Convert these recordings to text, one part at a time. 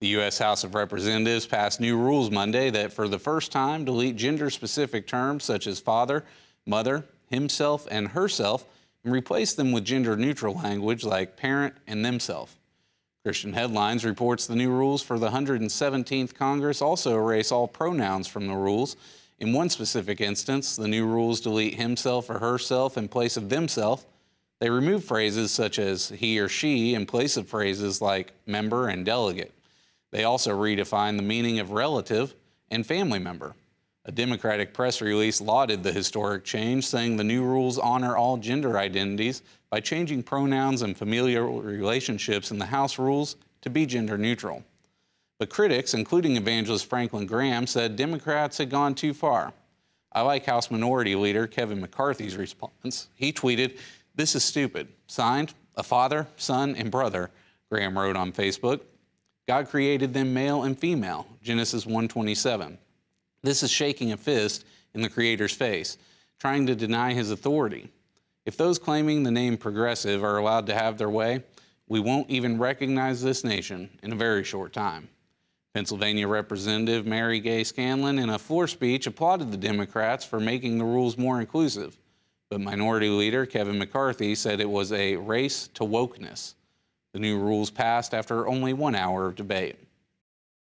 The U.S. House of Representatives passed new rules Monday that, for the first time, delete gender specific terms such as father, mother, himself, and herself, and replace them with gender neutral language like parent and themself. Christian Headlines reports the new rules for the 117th Congress also erase all pronouns from the rules. In one specific instance, the new rules delete himself or herself in place of themself. They remove phrases such as he or she in place of phrases like member and delegate. They also redefined the meaning of relative and family member. A Democratic press release lauded the historic change, saying the new rules honor all gender identities by changing pronouns and familial relationships in the House rules to be gender neutral. But critics, including evangelist Franklin Graham, said Democrats had gone too far. I like House Minority Leader Kevin McCarthy's response. He tweeted, This is stupid. Signed, a father, son, and brother, Graham wrote on Facebook. God created them male and female, Genesis 1:27. This is shaking a fist in the creator's face, trying to deny his authority. If those claiming the name progressive are allowed to have their way, we won't even recognize this nation in a very short time. Pennsylvania Representative Mary Gay Scanlon, in a floor speech, applauded the Democrats for making the rules more inclusive. But Minority Leader Kevin McCarthy said it was a race to wokeness. The new rules passed after only one hour of debate.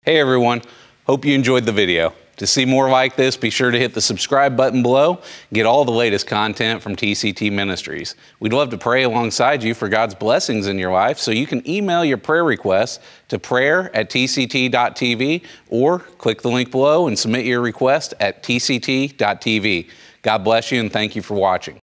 Hey everyone, hope you enjoyed the video. To see more like this, be sure to hit the subscribe button below. Get all the latest content from TCT Ministries. We'd love to pray alongside you for God's blessings in your life, so you can email your prayer requests to prayer at tct.tv or click the link below and submit your request at tct.tv. God bless you and thank you for watching.